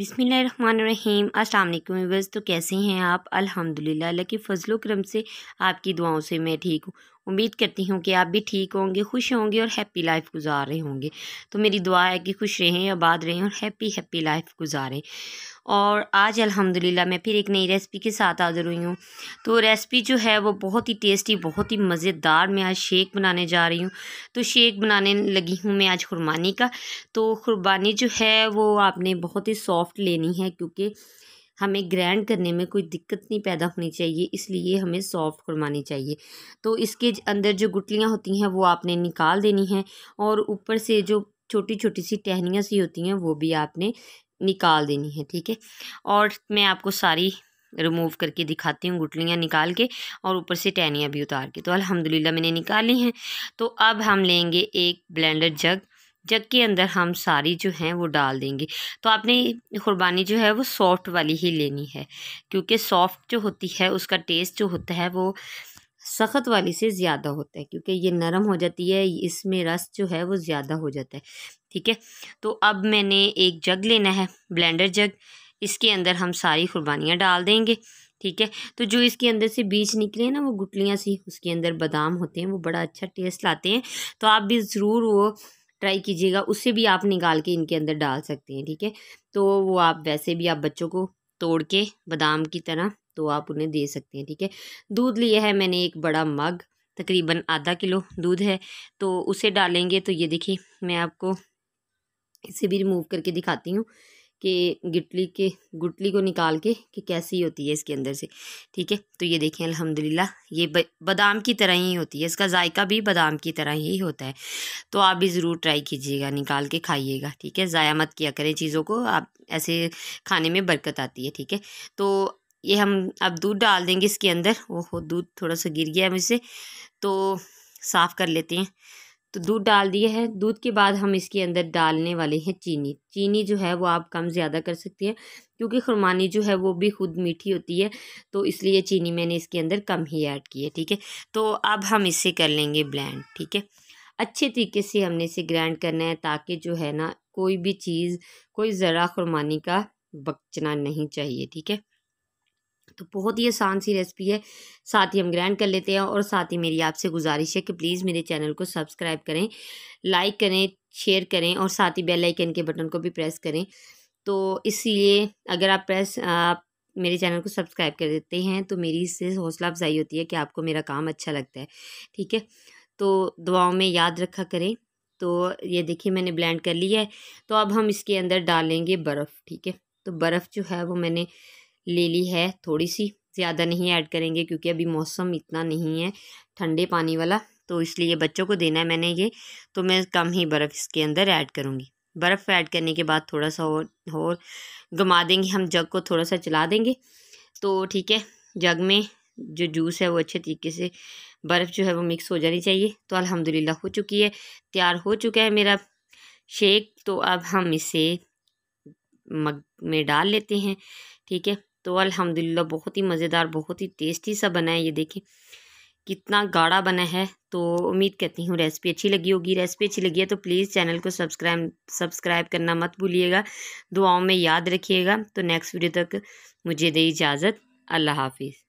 बिसमीम अस्सलाम वीवर्स तो कैसे हैं आप अल्हम्दुलिल्लाह अल्लाह के फजलोक्रम से आपकी दुआओं से मैं ठीक हूँ उम्मीद करती हूँ कि आप भी ठीक होंगे खुश होंगे और हैप्पी लाइफ गुजार रहे होंगे तो मेरी दुआ है कि खुश रहें आबाद रहें और हैप्पी हैप्पी लाइफ गुजारें और आज अल्हम्दुलिल्लाह मैं फिर एक नई रेसिपी के साथ हाज़िर हुई हूँ तो रेसिपी जो है वो बहुत ही टेस्टी बहुत ही मज़ेदार मैं आज शेक बनाने जा रही हूँ तो शेक बनाने लगी हूँ मैं आज खुरमानी का तो खुरबानी जो है वो आपने बहुत ही सॉफ्ट लेनी है क्योंकि हमें ग्रैंड करने में कोई दिक्कत नहीं पैदा होनी चाहिए इसलिए हमें सॉफ्ट करवानी चाहिए तो इसके अंदर जो गुटलियाँ होती हैं वो आपने निकाल देनी है और ऊपर से जो छोटी छोटी सी टहनियाँ सी होती हैं वो भी आपने निकाल देनी है ठीक है और मैं आपको सारी रिमूव करके दिखाती हूँ गुटलियाँ निकाल के और ऊपर से टहनियाँ भी उतार के तो अलहमदिल्ला मैंने निकाली हैं तो अब हम लेंगे एक ब्लेंडर जग जग के अंदर हम सारी जो हैं वो डाल देंगे तो आपने कुर्बानी जो है वो सॉफ़्ट वाली ही लेनी है क्योंकि सॉफ़्ट जो होती है उसका टेस्ट जो होता है वो सख्त वाली से ज़्यादा होता है क्योंकि ये नरम हो जाती है इसमें रस जो है वो ज़्यादा हो जाता है ठीक है तो अब मैंने एक जग लेना है ब्लेंडर जग इसके अंदर हम सारी कुर्बानियाँ डाल देंगे ठीक है तो जो इसके अंदर से बीज निकले ना वो गुटलियाँ सी उसके अंदर बादाम होते हैं वो बड़ा अच्छा टेस्ट लाते हैं तो आप भी ज़रूर वो ट्राई कीजिएगा उससे भी आप निकाल के इनके अंदर डाल सकते हैं ठीक है तो वो आप वैसे भी आप बच्चों को तोड़ के बादाम की तरह तो आप उन्हें दे सकते हैं ठीक है दूध लिया है मैंने एक बड़ा मग तकरीबन आधा किलो दूध है तो उसे डालेंगे तो ये देखिए मैं आपको इसे भी रिमूव करके दिखाती हूँ कि गिटली के गुटली को निकाल के कि कैसी होती है इसके अंदर से ठीक है तो ये देखें अल्हम्दुलिल्लाह ये बादाम की तरह ही होती है इसका जायका भी बादाम की तरह ही होता है तो आप भी ज़रूर ट्राई कीजिएगा निकाल के खाइएगा ठीक है ज़ाया मत किया करें चीज़ों को आप ऐसे खाने में बरकत आती है ठीक है तो ये हम अब दूध डाल देंगे इसके अंदर वो दूध थोड़ा सा गिर गया मुझसे तो साफ़ कर लेते हैं तो दूध डाल दिए है दूध के बाद हम इसके अंदर डालने वाले हैं चीनी चीनी जो है वो आप कम ज़्यादा कर सकते हैं क्योंकि खुरमानी जो है वो भी खुद मीठी होती है तो इसलिए चीनी मैंने इसके अंदर कम ही ऐड की है ठीक है तो अब हम इसे कर लेंगे ब्लैंड ठीक है अच्छे तरीके से हमने इसे ग्राइंड करना है ताकि जो है ना कोई भी चीज़ कोई ज़रा खुरमानी का बचना नहीं चाहिए ठीक है तो बहुत ही आसान सी रेसिपी है साथ ही हम ग्रैंड कर लेते हैं और साथ ही मेरी आपसे गुजारिश है कि प्लीज़ मेरे चैनल को सब्सक्राइब करें लाइक करें शेयर करें और साथ ही बेल आइकन के बटन को भी प्रेस करें तो इसलिए अगर आप प्रेस आप मेरे चैनल को सब्सक्राइब कर देते हैं तो मेरी इससे हौसला अफजाई होती है कि आपको मेरा काम अच्छा लगता है ठीक है तो दुआओं में याद रखा करें तो ये देखिए मैंने ब्लेंड कर लिया है तो अब हम इसके अंदर डालेंगे बर्फ़ ठीक है तो बर्फ़ जो है वो मैंने ले ली है थोड़ी सी ज़्यादा नहीं ऐड करेंगे क्योंकि अभी मौसम इतना नहीं है ठंडे पानी वाला तो इसलिए बच्चों को देना है मैंने ये तो मैं कम ही बर्फ़ इसके अंदर ऐड करूँगी बर्फ़ ऐड करने के बाद थोड़ा सा और और घुमा देंगे हम जग को थोड़ा सा चला देंगे तो ठीक है जग में जो जूस है वो अच्छे तरीके से बर्फ़ जो है वो मिक्स हो जानी चाहिए तो अलहमदिल्ला हो चुकी है तैयार हो चुका है मेरा शेक तो अब हम इसे मग में डाल लेते हैं ठीक है तो अल्हम्दुलिल्लाह बहुत ही मज़ेदार बहुत ही टेस्टी सा बना है ये देखें कितना गाढ़ा बना है तो उम्मीद करती हूँ रेसिपी अच्छी लगी होगी रेसिपी अच्छी लगी है तो प्लीज़ चैनल को सब्सक्राइब सब्सक्राइब करना मत भूलिएगा दुआओं में याद रखिएगा तो नेक्स्ट वीडियो तक मुझे दे इजाज़त अल्लाह हाफिज़